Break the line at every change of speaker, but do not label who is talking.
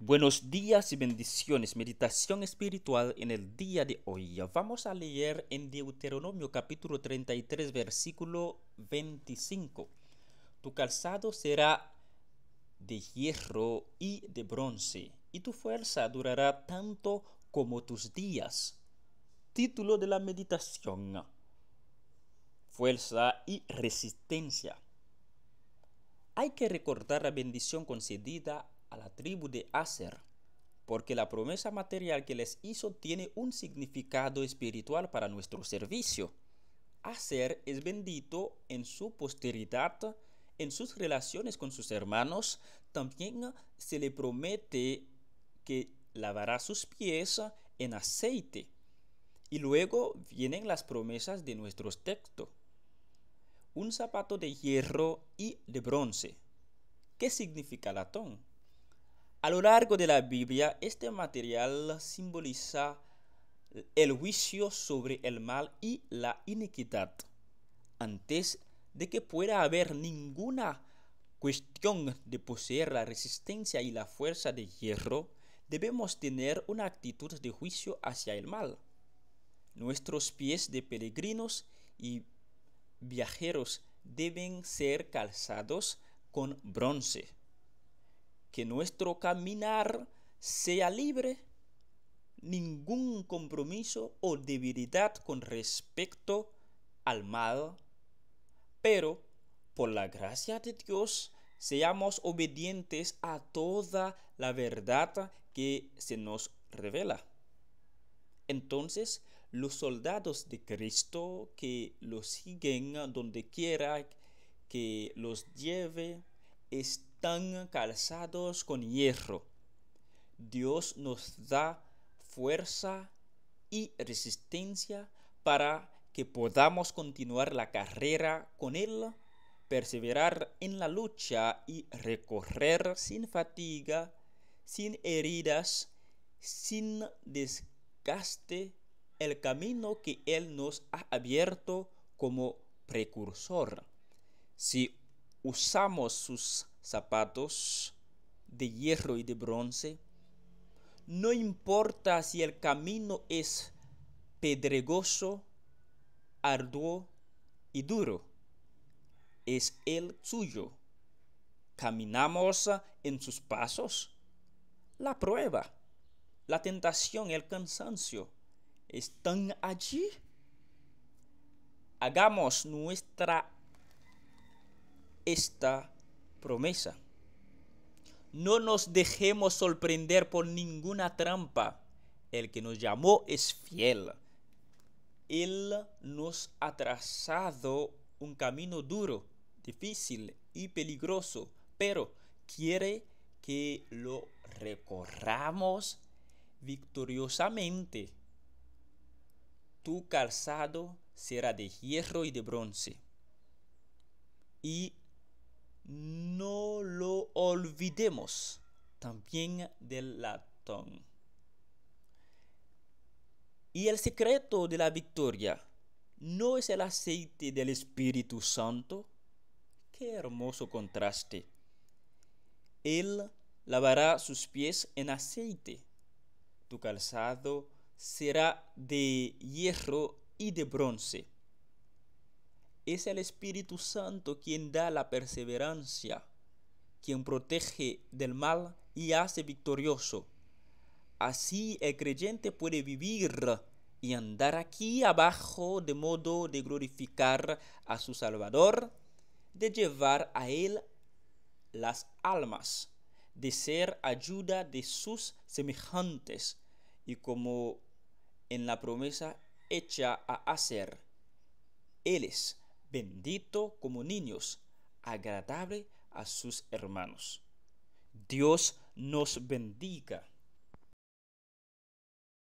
Buenos días y bendiciones. Meditación espiritual en el día de hoy. Vamos a leer en Deuteronomio capítulo 33 versículo 25. Tu calzado será de hierro y de bronce, y tu fuerza durará tanto como tus días. Título de la meditación. Fuerza y resistencia. Hay que recordar la bendición concedida la tribu de Aser, porque la promesa material que les hizo tiene un significado espiritual para nuestro servicio. Aser es bendito en su posteridad, en sus relaciones con sus hermanos, también se le promete que lavará sus pies en aceite. Y luego vienen las promesas de nuestros textos. Un zapato de hierro y de bronce. ¿Qué significa latón? A lo largo de la Biblia, este material simboliza el juicio sobre el mal y la iniquidad. Antes de que pueda haber ninguna cuestión de poseer la resistencia y la fuerza de hierro, debemos tener una actitud de juicio hacia el mal. Nuestros pies de peregrinos y viajeros deben ser calzados con bronce que nuestro caminar sea libre, ningún compromiso o debilidad con respecto al mal, pero por la gracia de Dios seamos obedientes a toda la verdad que se nos revela. Entonces, los soldados de Cristo que los siguen donde quiera que los lleve, están calzados con hierro. Dios nos da fuerza y resistencia para que podamos continuar la carrera con Él, perseverar en la lucha y recorrer sin fatiga, sin heridas, sin desgaste el camino que Él nos ha abierto como precursor. Si usamos sus zapatos de hierro y de bronce. No importa si el camino es pedregoso, arduo y duro, es el suyo. Caminamos en sus pasos. La prueba, la tentación, el cansancio están allí. Hagamos nuestra esta promesa. No nos dejemos sorprender por ninguna trampa. El que nos llamó es fiel. Él nos ha trazado un camino duro, difícil y peligroso, pero quiere que lo recorramos victoriosamente. Tu calzado será de hierro y de bronce, y olvidemos también del latón. Y el secreto de la victoria no es el aceite del Espíritu Santo. Qué hermoso contraste. Él lavará sus pies en aceite. Tu calzado será de hierro y de bronce. Es el Espíritu Santo quien da la perseverancia quien protege del mal y hace victorioso. Así el creyente puede vivir y andar aquí abajo de modo de glorificar a su Salvador, de llevar a Él las almas, de ser ayuda de sus semejantes y como en la promesa hecha a hacer. Él es bendito como niños, agradable a sus hermanos. Dios nos bendiga